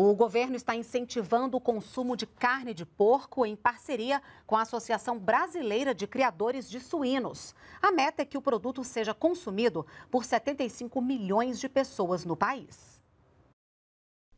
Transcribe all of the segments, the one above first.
O governo está incentivando o consumo de carne de porco em parceria com a Associação Brasileira de Criadores de Suínos. A meta é que o produto seja consumido por 75 milhões de pessoas no país.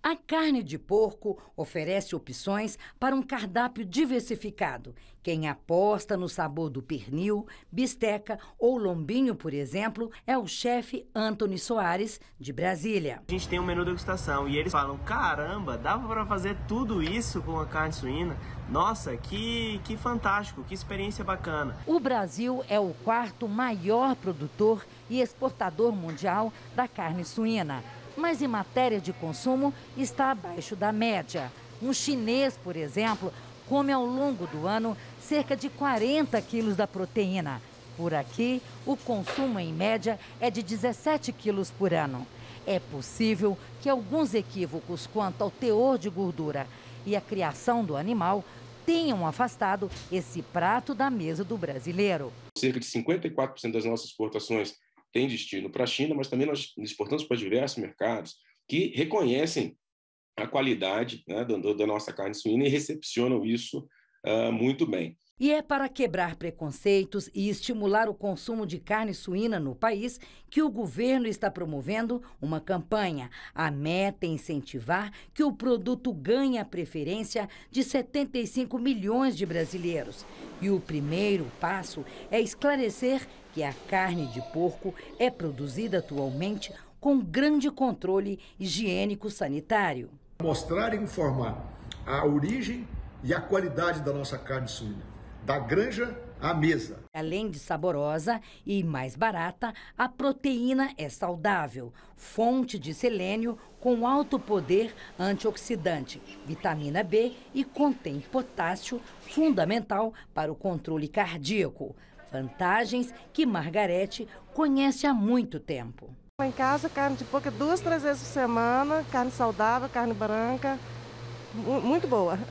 A carne de porco oferece opções para um cardápio diversificado. Quem aposta no sabor do pernil, bisteca ou lombinho, por exemplo, é o chefe Antony Soares, de Brasília. A gente tem um menu degustação e eles falam: caramba, dava para fazer tudo isso com a carne suína? Nossa, que, que fantástico, que experiência bacana. O Brasil é o quarto maior produtor e exportador mundial da carne suína mas em matéria de consumo está abaixo da média. Um chinês, por exemplo, come ao longo do ano cerca de 40 quilos da proteína. Por aqui, o consumo em média é de 17 quilos por ano. É possível que alguns equívocos quanto ao teor de gordura e a criação do animal tenham afastado esse prato da mesa do brasileiro. Cerca de 54% das nossas exportações tem destino para a China, mas também nós exportamos para diversos mercados que reconhecem a qualidade né, da, da, nossa carne suína e recepcionam isso uh, muito bem. E é para quebrar preconceitos e estimular o consumo de carne suína no país que o governo está promovendo uma campanha. A meta é incentivar que o produto ganhe a preferência de 75 milhões de brasileiros. E o primeiro passo é esclarecer que a carne de porco é produzida atualmente com grande controle higiênico-sanitário. Mostrar e informar a origem e a qualidade da nossa carne suína, da granja à mesa. Além de saborosa e mais barata, a proteína é saudável, fonte de selênio com alto poder antioxidante, vitamina B e contém potássio, fundamental para o controle cardíaco. Vantagens que Margarete conhece há muito tempo. Em casa, carne de porco é duas, três vezes por semana, carne saudável, carne branca, muito boa.